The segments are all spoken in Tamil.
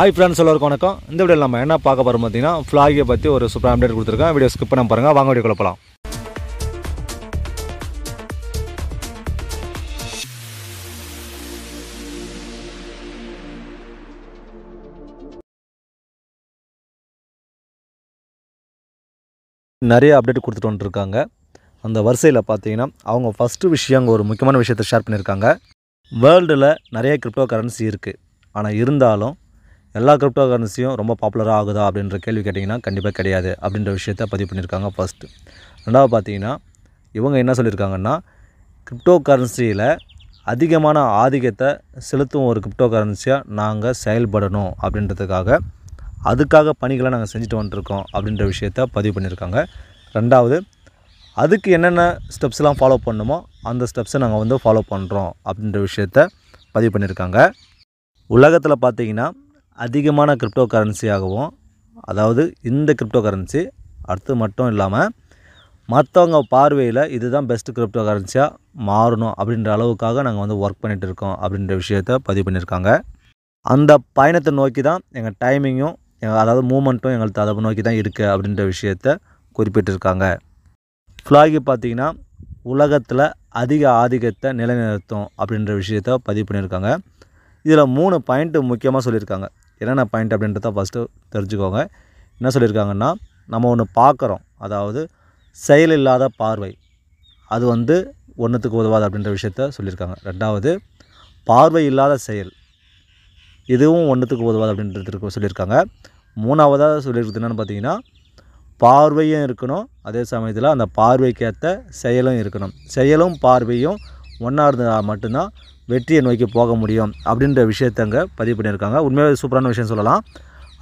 ஹாய் ஃப்ரெண்ட்ஸ் எல்லோருக்கும் வணக்கம் இந்த வீடியோ நம்ம என்ன பார்க்க போகிறோம் பார்த்தீங்கன்னா ஃப்ளாகை பற்றி ஒரு சூப்பர் அப்டேட் கொடுத்துருக்கேன் வீடியோ ஸ்கிப் பண்ண பாருங்கள் வாங்க வீடியோ குழப்பலாம் நிறைய அப்டேட் கொடுத்துட்டு வந்துருக்காங்க அந்த வரிசையில் பார்த்தீங்கன்னா அவங்க ஃபஸ்ட்டு விஷயம் அங்கே ஒரு முக்கியமான விஷயத்தை ஷேர் பண்ணியிருக்காங்க வேர்ல்டில் நிறைய கிரிப்டோ கரன்சி இருக்குது ஆனால் இருந்தாலும் எல்லா கிரிப்டோ கரன்சியும் ரொம்ப பாப்புலராக ஆகுதா அப்படின்ற கேள்வி கேட்டிங்கன்னா கண்டிப்பாக கிடையாது அப்படின்ற விஷயத்தை பதிவு பண்ணியிருக்காங்க ஃபஸ்ட்டு ரெண்டாவது பார்த்தீங்கன்னா இவங்க என்ன சொல்லியிருக்காங்கன்னா கிரிப்டோ கரன்சியில் அதிகமான ஆதிக்கத்தை செலுத்தும் ஒரு கிரிப்டோ கரன்சியாக நாங்கள் செயல்படணும் அப்படின்றதுக்காக அதுக்காக பணிகளை நாங்கள் செஞ்சுட்டு வந்துட்டுருக்கோம் அப்படின்ற விஷயத்த பதிவு பண்ணியிருக்காங்க ரெண்டாவது அதுக்கு என்னென்ன ஸ்டெப்ஸ்லாம் ஃபாலோ பண்ணுமோ அந்த ஸ்டெப்ஸை நாங்கள் வந்து ஃபாலோ பண்ணுறோம் அப்படின்ற விஷயத்த பதிவு பண்ணியிருக்காங்க உலகத்தில் பார்த்திங்கன்னா அதிகமான கிரிப்டோ கரன்சியாகவும் அதாவது இந்த கிரிப்டோ கரன்சி அடுத்து மட்டும் இல்லாமல் மற்றவங்க பார்வையில் இதுதான் பெஸ்ட்டு கிரிப்டோ கரன்சியாக மாறணும் அப்படின்ற அளவுக்காக நாங்கள் வந்து ஒர்க் பண்ணிகிட்டு இருக்கோம் அப்படின்ற விஷயத்த பதிவு பண்ணியிருக்காங்க அந்த பயணத்தை நோக்கி தான் எங்கள் டைமிங்கும் அதாவது மூமெண்ட்டும் எங்களுக்கு அதை நோக்கி தான் இருக்குது அப்படின்ற விஷயத்த குறிப்பிட்டிருக்காங்க ஃப்ளாகி பார்த்திங்கன்னா உலகத்தில் அதிக ஆதிக்கத்தை நிலைநிறுத்தும் அப்படின்ற விஷயத்த பதிவு பண்ணியிருக்காங்க இதில் மூணு பாயிண்ட்டு முக்கியமாக சொல்லியிருக்காங்க என்னென்ன பாயிண்ட் அப்படின்றத ஃபஸ்ட்டு தெரிஞ்சுக்கோங்க என்ன சொல்லியிருக்காங்கன்னா நம்ம ஒன்று பார்க்குறோம் அதாவது செயல் இல்லாத பார்வை அது வந்து ஒன்றுத்துக்கு உதவாது அப்படின்ற விஷயத்த சொல்லியிருக்காங்க ரெண்டாவது பார்வை இல்லாத செயல் இதுவும் ஒன்றுத்துக்கு உதவாது அப்படின்றதுக்கு சொல்லியிருக்காங்க மூணாவதாக சொல்லியிருக்குது என்னென்னு பார்த்தீங்கன்னா பார்வையும் இருக்கணும் அதே சமயத்தில் அந்த பார்வைக்கேற்ற செயலும் இருக்கணும் செயலும் பார்வையும் ஒன்றா இருந்தால் மட்டும்தான் வெற்றியை நோக்கி போக முடியும் அப்படின்ற விஷயத்தை அங்கே பதிவு பண்ணியிருக்காங்க உண்மையாக சூப்பரான விஷயம் சொல்லலாம்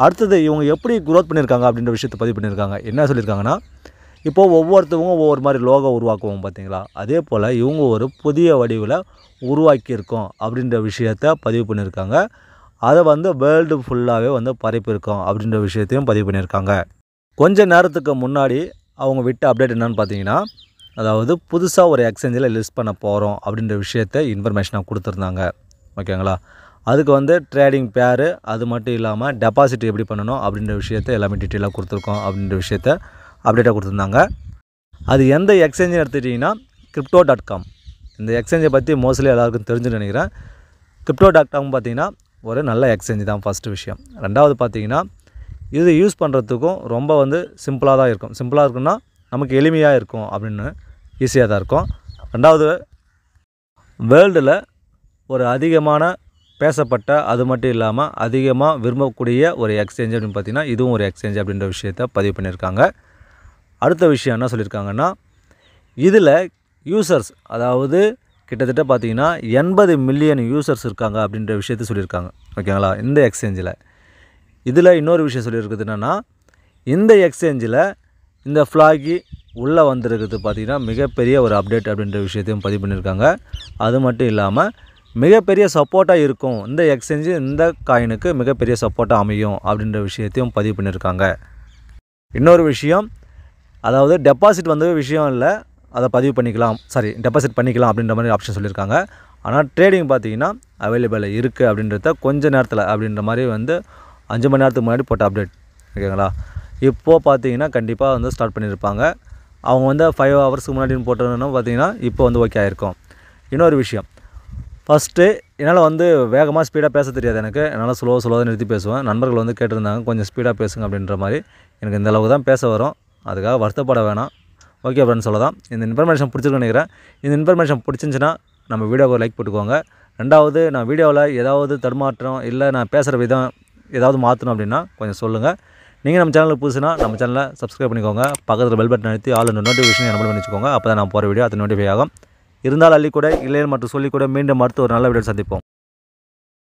அடுத்தது இவங்க எப்படி குரோத் பண்ணியிருக்காங்க அப்படின்ற விஷயத்தை பதிவு பண்ணியிருக்காங்க என்ன சொல்லியிருக்காங்கன்னா இப்போது ஒவ்வொருத்தவங்க ஒவ்வொரு மாதிரி லோகம் உருவாக்குவோம் பார்த்தீங்களா அதே போல் இவங்க ஒரு புதிய வடிவில் உருவாக்கியிருக்கோம் அப்படின்ற விஷயத்த பதிவு பண்ணியிருக்காங்க அதை வந்து வேர்ல்டு ஃபுல்லாகவே வந்து பரப்பியிருக்கோம் அப்படின்ற விஷயத்தையும் பதிவு பண்ணியிருக்காங்க கொஞ்ச நேரத்துக்கு முன்னாடி அவங்க விட்ட அப்டேட் என்னென்னு பார்த்தீங்கன்னா அதாவது புதுசாக ஒரு எக்ஸ்சேஞ்சில் லிஸ்ட் பண்ண போகிறோம் அப்படின்ற விஷயத்த இன்ஃபர்மேஷனாக கொடுத்துருந்தாங்க ஓகேங்களா அதுக்கு வந்து ட்ரேடிங் பேரு அது மட்டும் இல்லாமல் டெபாசிட் எப்படி பண்ணணும் அப்படின்ற விஷயத்த எல்லாமே டீட்டெயிலாக கொடுத்துருக்கோம் அப்படின்ற விஷயத்த அப்டேட்டாக கொடுத்துருந்தாங்க அது எந்த எக்ஸ்சேஞ்சுன்னு எடுத்துகிட்டிங்கன்னா கிரிப்டோ டாட் காம் இந்த எக்ஸ்சேஞ்சை பற்றி மோஸ்ட்லி எல்லாருக்கும் தெரிஞ்சுன்னு நினைக்கிறேன் கிரிப்டோ டாட் காம் பார்த்திங்கன்னா ஒரு நல்ல எக்ஸ்சேஞ்சு தான் ஃபஸ்ட்டு விஷயம் ரெண்டாவது பார்த்திங்கன்னா இது யூஸ் பண்ணுறதுக்கும் ரொம்ப வந்து சிம்பிளாக தான் இருக்கும் சிம்பிளாக இருக்குன்னா நமக்கு எளிமையாக இருக்கும் அப்படின்னு ஈஸியாக தான் இருக்கும் ரெண்டாவது வேர்ல்டில் ஒரு அதிகமான பேசப்பட்ட அது மட்டும் இல்லாமல் அதிகமாக விரும்பக்கூடிய ஒரு எக்ஸ்சேஞ்ச் அப்படின்னு பார்த்திங்கன்னா இதுவும் ஒரு எக்ஸ்சேஞ்ச் அப்படின்ற விஷயத்த பதிவு பண்ணியிருக்காங்க அடுத்த விஷயம் என்ன சொல்லியிருக்காங்கன்னா இதில் யூசர்ஸ் அதாவது கிட்டத்தட்ட பார்த்திங்கன்னா எண்பது மில்லியன் யூசர்ஸ் இருக்காங்க அப்படின்ற விஷயத்த சொல்லியிருக்காங்க ஓகேங்களா இந்த எக்ஸ்சேஞ்சில் இதில் இன்னொரு விஷயம் சொல்லியிருக்குது என்னென்னா இந்த எக்ஸ்சேஞ்சில் இந்த ஃப்ளாகி உள்ளே வந்திருக்கிறது பார்த்திங்கன்னா மிகப்பெரிய ஒரு அப்டேட் அப்படின்ற விஷயத்தையும் பதிவு பண்ணியிருக்காங்க அது மட்டும் இல்லாமல் மிகப்பெரிய சப்போர்ட்டாக இருக்கும் இந்த எக்ஸ்சேஞ்சு இந்த காயினுக்கு மிகப்பெரிய சப்போர்ட்டாக அமையும் அப்படின்ற விஷயத்தையும் பதிவு பண்ணியிருக்காங்க இன்னொரு விஷயம் அதாவது டெபாசிட் வந்து விஷயம் இல்லை அதை பதிவு பண்ணிக்கலாம் சாரி டெபாசிட் பண்ணிக்கலாம் அப்படின்ற மாதிரி ஆப்ஷன் சொல்லியிருக்காங்க ஆனால் ட்ரேடிங் பார்த்திங்கன்னா அவைலபிள் இருக்குது அப்படின்றத கொஞ்ச நேரத்தில் அப்படின்ற மாதிரி வந்து அஞ்சு மணி நேரத்துக்கு முன்னாடி போட்ட அப்டேட் ஓகேங்களா இப்போது பார்த்தீங்கன்னா கண்டிப்பாக வந்து ஸ்டார்ட் பண்ணியிருப்பாங்க அவங்க வந்து ஃபைவ் ஹவர்ஸ்க்கு முன்னாடின்னு போட்டோன்னா பார்த்தீங்கன்னா இப்போ வந்து ஓகே ஆகிருக்கும் இன்னொரு விஷயம் ஃபஸ்ட்டு என்னால் வந்து வேகமாக ஸ்பீடாக பேச தெரியாது எனக்கு என்னால் ஸ்லோவாக ஸ்லோவாக நிறுத்தி பேசுவேன் நண்பர்கள் வந்து கேட்டிருந்தாங்க கொஞ்சம் ஸ்பீடாக பேசுங்க அப்படின்ற மாதிரி எனக்கு இந்த அளவுக்கு தான் பேச வரும் அதுக்காக வருத்தப்பட வேணாம் ஓகே அப்படின்னு தான் இந்த இன்ஃபர்மேஷன் பிடிச்சிருக்குன்னு நினைக்கிறேன் இந்த இன்ஃபர்மேஷன் பிடிச்சிருந்துச்சின்னா நம்ம வீடியோவுக்கு லைக் போட்டுக்கோங்க ரெண்டாவது நான் வீடியோவில் ஏதாவது தடுமாற்றம் இல்லை நான் பேசுகிற விதம் ஏதாவது மாற்றணும் அப்படின்னா கொஞ்சம் சொல்லுங்கள் நீங்கள் நம்ம சேனலில் புதுசுனா நம்ம சேனலை சப்ஸ்கிரைப் பண்ணிக்கோங்க பக்கத்தில் பெல் பட்டன் அழுத்தி ஆள் நோட்டிஃபிகேஷன் நம்மளும் பண்ணி வச்சுக்கோங்க அப்போ தான் நான் போகிற வீடியோ அது நோட்டிஃபை ஆகும் இருந்தால் அள்ளிக்கூட இல்லையல் மற்றும் சொல்லிக்கூட மீண்டும் மறுத்து ஒரு நல்ல வீடியோ சந்திப்போம்